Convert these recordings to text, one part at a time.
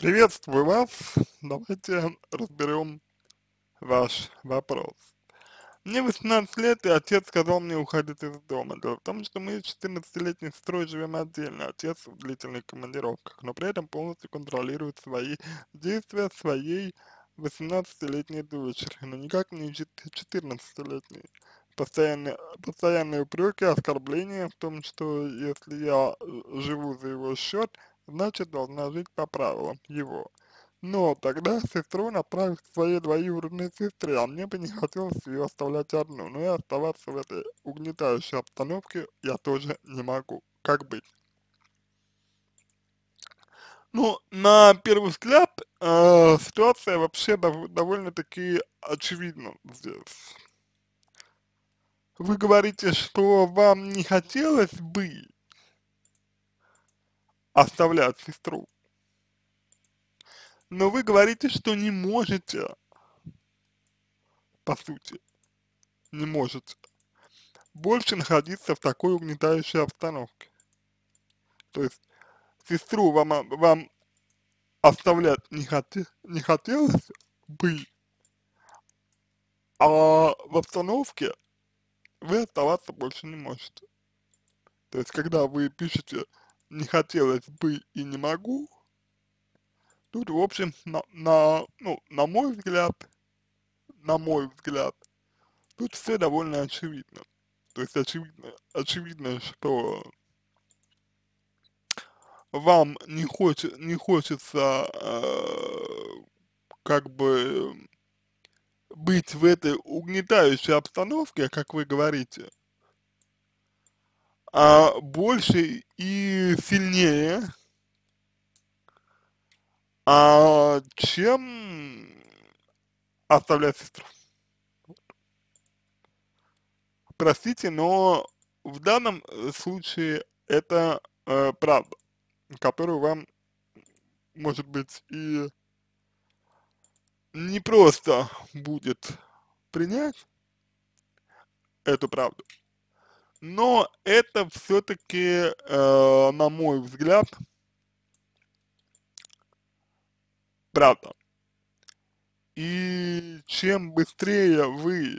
Приветствую вас. Давайте разберем ваш вопрос. Мне 18 лет, и отец сказал мне уходить из дома. Дело в том, что мы с 14-летней сестрой живем отдельно. Отец в длительных командировках, но при этом полностью контролирует свои действия своей 18-летней дочери, но никак не 14-летней. Постоянные, постоянные упреки, оскорбления в том, что если я э, живу за его счет, значит должна жить по правилам его. Но тогда сестру направить к своей двоюродной сестре, а мне бы не хотелось ее оставлять одну, но и оставаться в этой угнетающей обстановке я тоже не могу. Как быть? Ну, на первый взгляд, э, ситуация вообще дов довольно-таки очевидна здесь. Вы говорите, что вам не хотелось бы оставлять сестру. Но вы говорите, что не можете, по сути, не можете больше находиться в такой угнетающей обстановке. То есть сестру вам, а, вам оставлять не, хоте, не хотелось бы, а в обстановке вы оставаться больше не можете. То есть, когда вы пишете не хотелось бы и не могу. Тут, в общем, на, на, ну, на мой взгляд, на мой взгляд, тут все довольно очевидно. То есть очевидно, очевидно, что вам не, хоч, не хочется э, как бы быть в этой угнетающей обстановке, как вы говорите, а, больше и сильнее, а, чем оставлять сестру. Простите, но в данном э, случае это э, правда, которую вам, может быть, и не просто будет принять эту правду но это все-таки, э, на мой взгляд, правда. И чем быстрее вы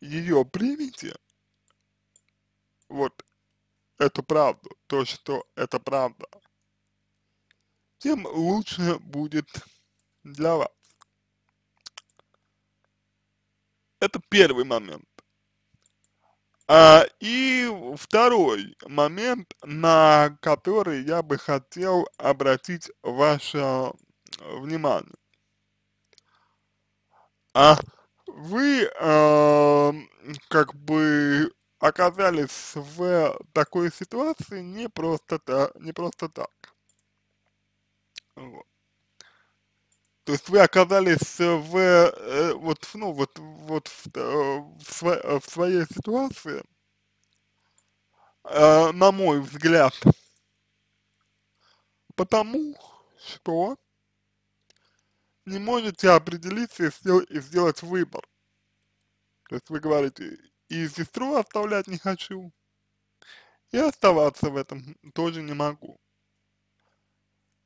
ее примете, вот эту правду, то, что это правда, тем лучше будет для вас. Это первый момент. А, и второй момент, на который я бы хотел обратить ваше внимание. А вы э, как бы оказались в такой ситуации не просто так, не просто так. Вот. То есть вы оказались э, в, э, вот, ну, вот, вот в, э, в, в своей ситуации, на мой взгляд, потому что не можете определиться и, сдел и сделать выбор. То есть вы говорите, и сестру оставлять не хочу, и оставаться в этом тоже не могу.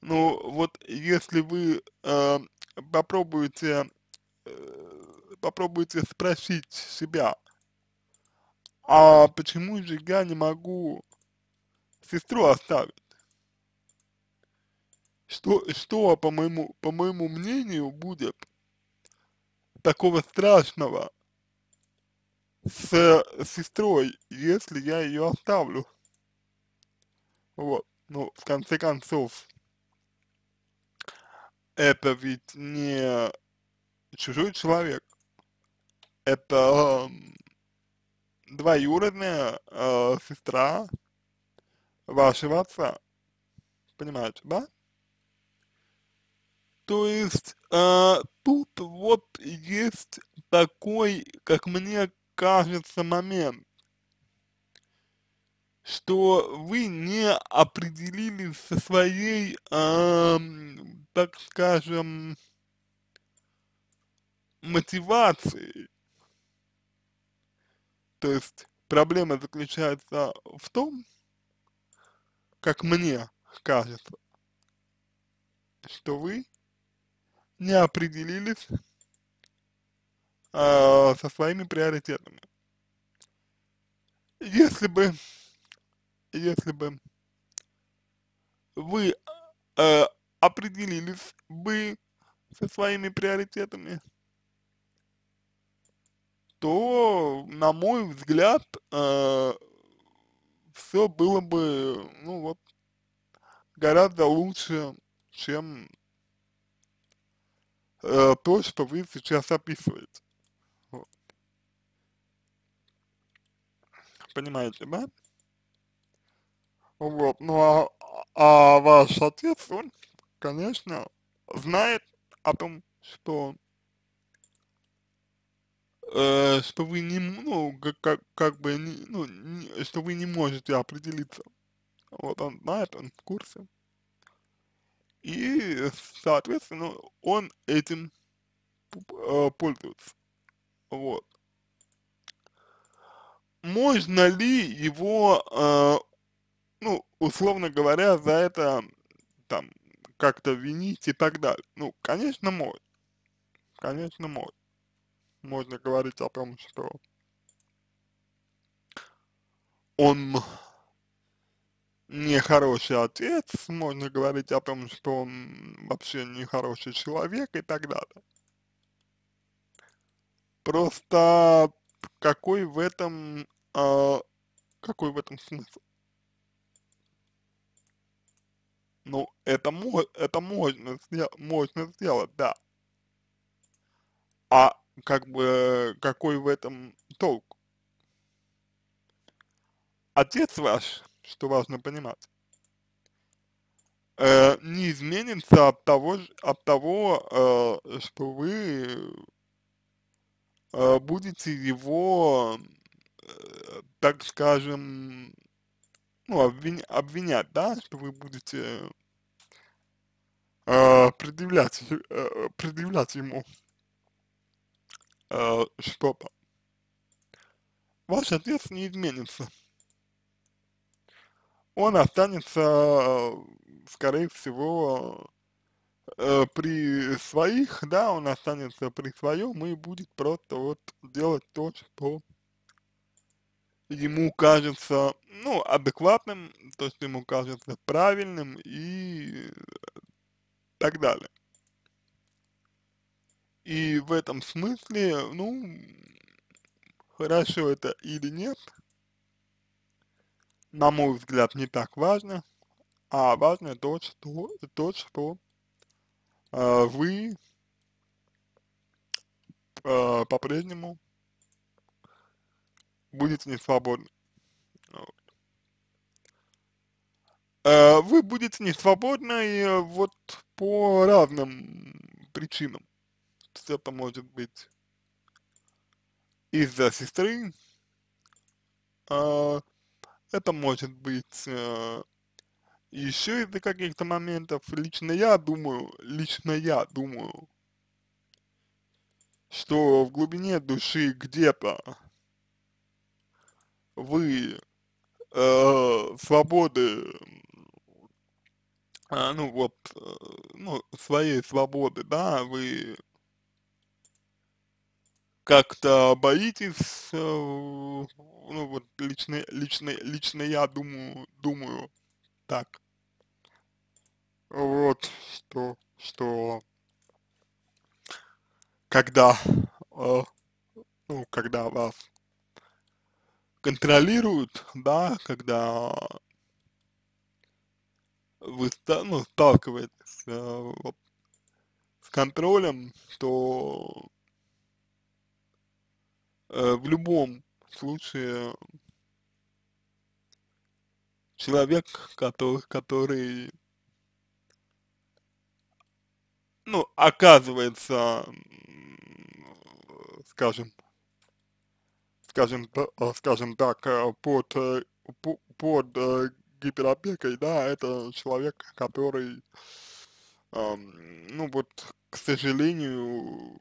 Ну вот если вы э, попробуете, э, попробуете спросить себя, а почему же я не могу сестру оставить? Что, что по моему, по моему мнению, будет такого страшного с сестрой, если я ее оставлю? Вот, ну, в конце концов, это ведь не чужой человек, это э, двоюродная э, сестра вашего отца, понимаете, да? То есть э, тут вот есть такой, как мне кажется, момент, что вы не определились со своей э, так скажем, мотивации. То есть проблема заключается в том, как мне кажется, что вы не определились э, со своими приоритетами. Если бы, если бы вы э, определились бы со своими приоритетами, то, на мой взгляд, э, все было бы, ну вот, гораздо лучше, чем э, то, что вы сейчас описываете. Вот. Понимаете, да? Вот, ну а, а, а ваш отец, он конечно, знает о том, что э, что вы не, ну, как, как бы, не, ну, не, что вы не можете определиться. Вот он знает, он в курсе. И, соответственно, он этим э, пользуется. Вот. Можно ли его, э, ну, условно говоря, за это там как-то винить и так далее. Ну, конечно, может. Конечно, может. Можно говорить о том, что он нехороший отец, можно говорить о том, что он вообще нехороший человек и так далее. Просто какой в этом, э, какой в этом смысл? Ну, это, это можно, можно сделать, да. А как бы какой в этом толк? Отец ваш, что важно понимать, э, не изменится от того, от того э, что вы э, будете его, э, так скажем, ну, обвинять, обвинять, да, что вы будете э, э предъявлять, э, э, предъявлять ему э, что-то. Ваш ответ не изменится. Он останется, э, скорее всего, э, при своих, да, он останется при своем и будет просто вот делать то, что ему кажется, ну, адекватным, то, что ему кажется правильным и э, так далее. И в этом смысле, ну, хорошо это или нет, на мой взгляд, не так важно, а важно то, что, то, что э, вы э, по-прежнему будете не свободны. Э, вы будете не свободны э, вот по разным причинам. Это может быть из-за сестры, а это может быть э, еще из-за каких-то моментов. Лично я думаю, лично я думаю, что в глубине души где-то вы э, свободы, э, ну вот, э, ну, своей свободы, да, вы как-то боитесь, э, ну вот лично, лично, лично я думаю, думаю так, вот, что, что, когда, э, ну, когда вас контролируют, да, когда вы ну, сталкиваетесь э, с контролем, то э, в любом случае человек, который, который ну, оказывается, скажем, скажем, э, скажем так, э, под, э, под гиперопекой, да, это человек, который, ну вот, к сожалению,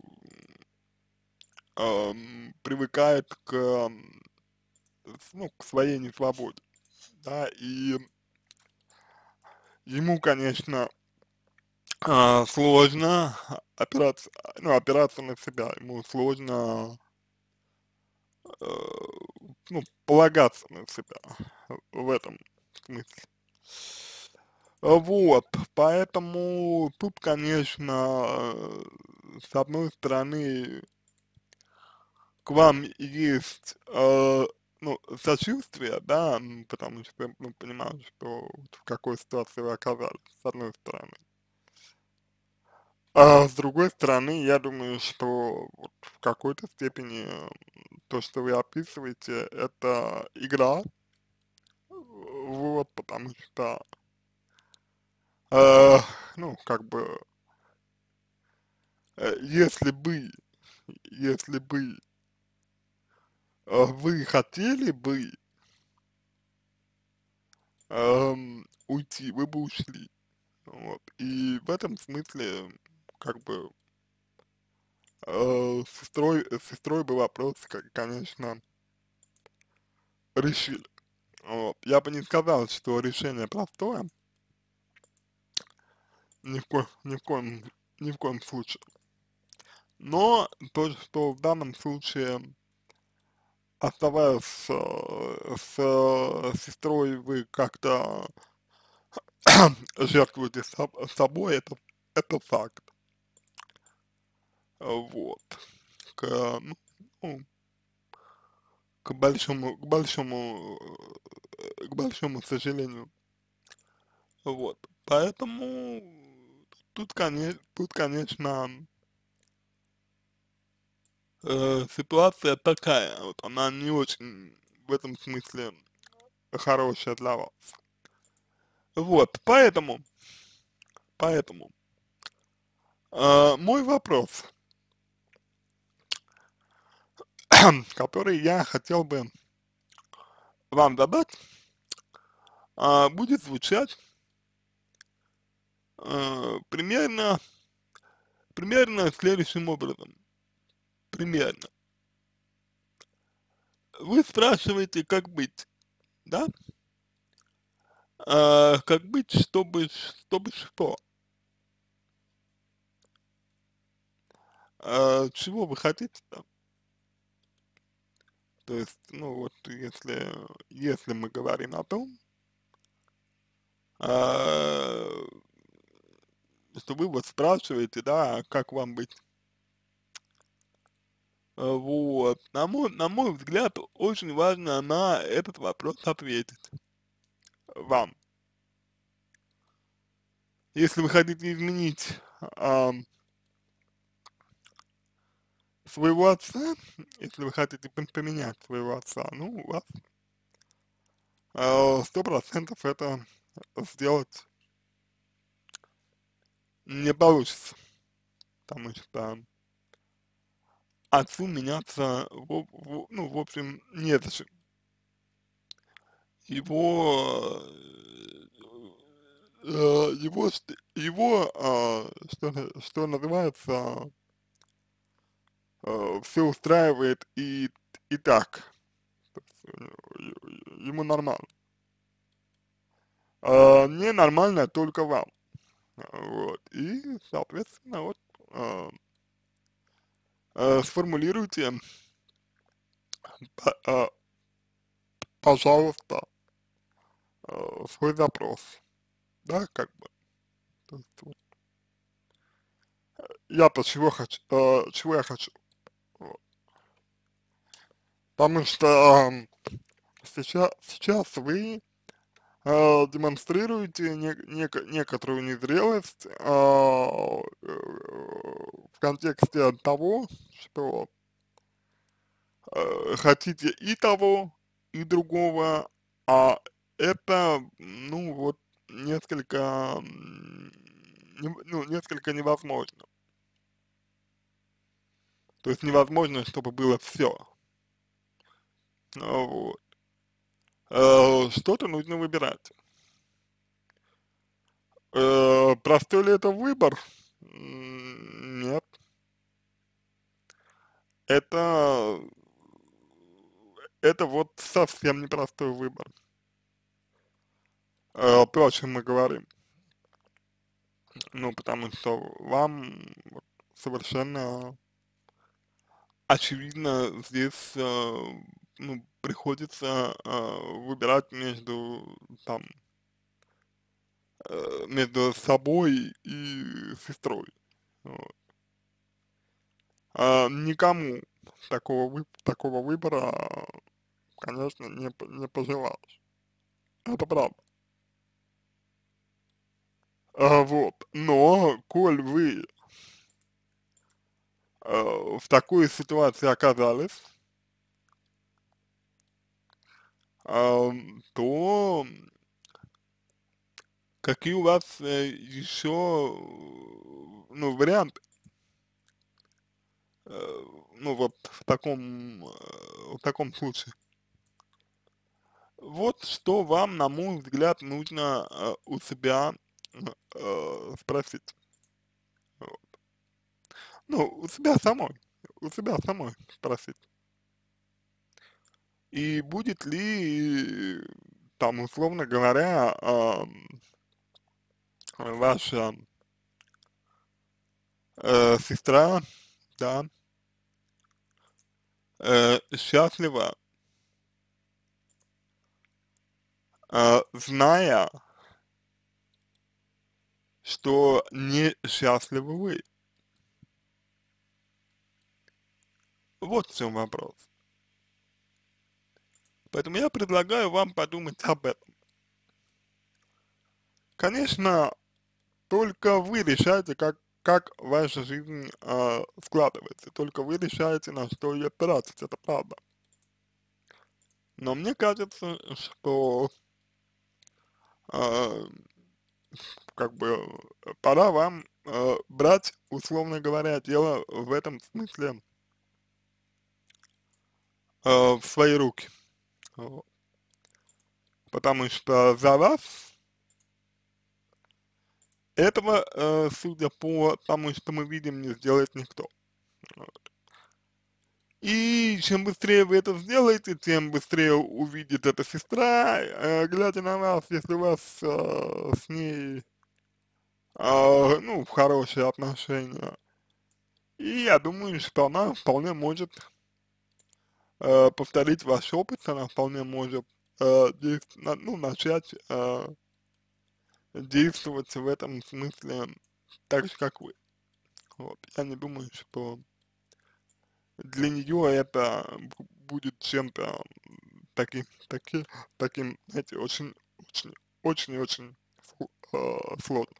привыкает к, ну, к своей несвободе, да, и ему, конечно, а, сложно опираться, ну, опираться на себя, ему сложно Э, ну, полагаться на себя в этом смысле. Вот, поэтому тут, конечно, с одной стороны, к вам есть, э, ну, сочувствие, да, потому что ну, понимаю, что в какой ситуации вы оказались, с одной стороны. А с другой стороны, я думаю, что вот в какой-то степени то, что вы описываете, это игра. Вот, потому что, э, ну, как бы, э, если бы, если бы э, вы хотели бы э, уйти, вы бы ушли. Вот. И в этом смысле, как бы, Э, с сестрой, э, с сестрой бы вопрос, конечно, решили. Вот. Я бы не сказал, что решение простое. Ни в, ко ни в коем, ни в коем случае. Но то, что в данном случае, оставаясь э, с, с сестрой, вы как-то жертвуете собой, это, это факт. Вот. К, ну, ну, к большому, к большому, э, к большому сожалению. Вот. Поэтому тут, конечно, тут, конечно, э, ситуация такая, вот она не очень в этом смысле хорошая для вас. Вот, поэтому, поэтому, э, мой вопрос, который я хотел бы вам задать, а, будет звучать э, примерно, примерно следующим образом. Примерно. Вы спрашиваете, как быть, да? А, как быть, чтобы, чтобы что? А, чего вы хотите там? То есть, ну вот, если, если мы говорим о том, э, что вы вот спрашиваете, да, а как вам быть а, вот. На мой, на мой взгляд, очень важно на этот вопрос ответить. Вам. Если вы хотите изменить э, своего отца, если вы хотите поменять своего отца, ну, у вас э, сто процентов это сделать не получится. Потому что отцу меняться, в, в, ну, в общем, незачем. Его э, э, его, его что, что называется, Э, все устраивает и, и так. Э, ему нормально. Э, а, не нормально только вам. Э, вот. И, соответственно, вот э, э, сформулируйте, пожалуйста, э, свой запрос. Да, как бы. То есть, вот. Я-то чего хочу, э, чего я хочу, Потому что сейчас, сейчас вы э, демонстрируете не, не, некоторую незрелость э, э, в контексте того, что э, хотите и того, и другого, а это, ну вот, несколько, ну, несколько невозможно. То есть невозможно, чтобы было все. А, вот. А, что-то нужно выбирать. Э, простой ли это выбор? Нет. Это, это вот совсем непростой выбор. Э, о чем мы говорим. Ну, потому что вам совершенно очевидно здесь э, ну, приходится э, выбирать между там э, между собой и сестрой. Вот. А никому такого, такого выбора, конечно, не, не пожелаешь. Это правда. А, вот. Но, коль вы э, в такой ситуации оказались, то какие у вас э, еще э, ну, варианты? Э, ну вот в таком, в таком случае. Вот что вам, на мой взгляд, нужно у себя спросить. Вот. Ну, у себя самой, у себя самой спросить. И будет ли там, условно говоря, э, ваша э, сестра, да, э, счастлива, э, зная, что не счастливы вы. Вот в чем вопрос. Поэтому я предлагаю вам подумать об этом. Конечно, только вы решаете, как, как ваша жизнь э, складывается. Только вы решаете, на что ее тратить, это правда. Но мне кажется, что э, как бы пора вам э, брать, условно говоря, дело в этом смысле э, в свои руки. Потому что за вас этого, э, судя по тому, что мы видим, не сделает никто. И чем быстрее вы это сделаете, тем быстрее увидит эта сестра, э, глядя на вас, если у вас э, с ней, э, ну, хорошие отношения. И я думаю, что она вполне может э, повторить ваш опыт, она вполне может э, действовать, ну, начать э, действовать в этом смысле так же, как вы. Вот. Я не думаю, что для нее это будет чем-то таким, таким, таким, знаете, очень, очень, очень, очень э, сложно.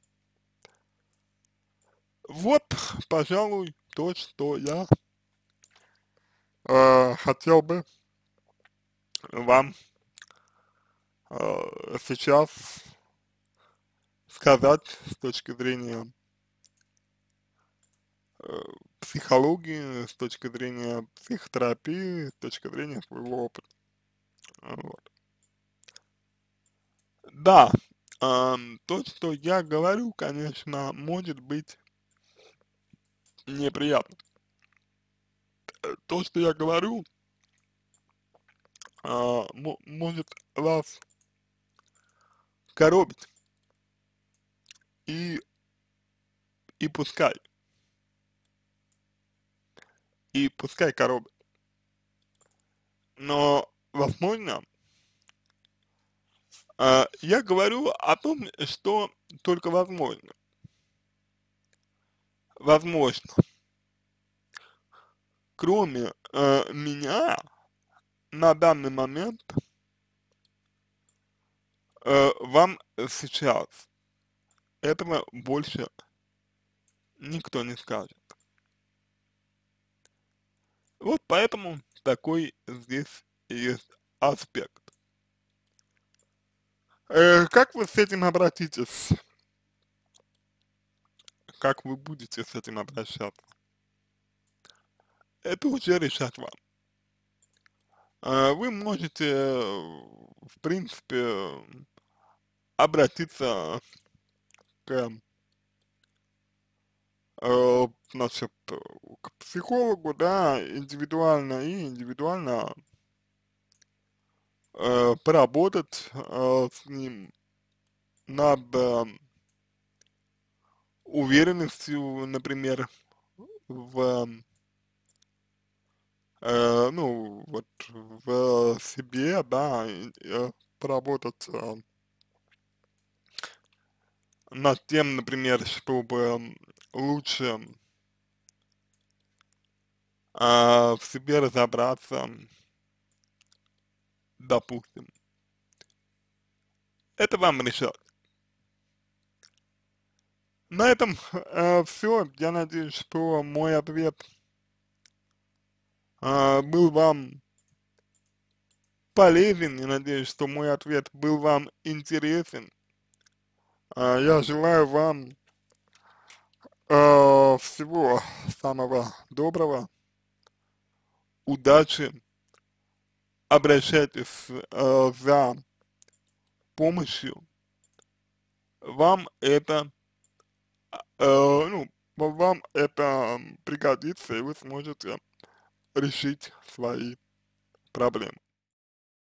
Вот, пожалуй, то, что я э, хотел бы вам э, сейчас сказать с точки зрения э, психологии, с точки зрения психотерапии, с точки зрения своего опыта. Вот. Да, э, то, что я говорю, конечно, может быть неприятно. Э, то, что я говорю, а, может вас коробить. И, и пускай. И пускай коробит. Но, возможно, а, я говорю о том, что только возможно. Возможно кроме э, меня на данный момент э, вам сейчас этого больше никто не скажет. Вот поэтому такой здесь есть аспект. Э, как вы с этим обратитесь? Как вы будете с этим обращаться? это уже решать вам. А, вы можете, в принципе, обратиться к, э, значит, к психологу, да, индивидуально и индивидуально э, поработать э, с ним над уверенностью, например, в э, ну, вот в себе, а, да, э, поработать над тем, например, чтобы лучше э, в себе разобраться, допустим. Это вам решать. На этом э, все. Я надеюсь, что мой ответ а, был вам полезен, я надеюсь, что мой ответ был вам интересен. А, я желаю вам а, всего самого доброго, удачи, обращайтесь за помощью, вам это, ну, вам это пригодится, и вы сможете решить свои проблемы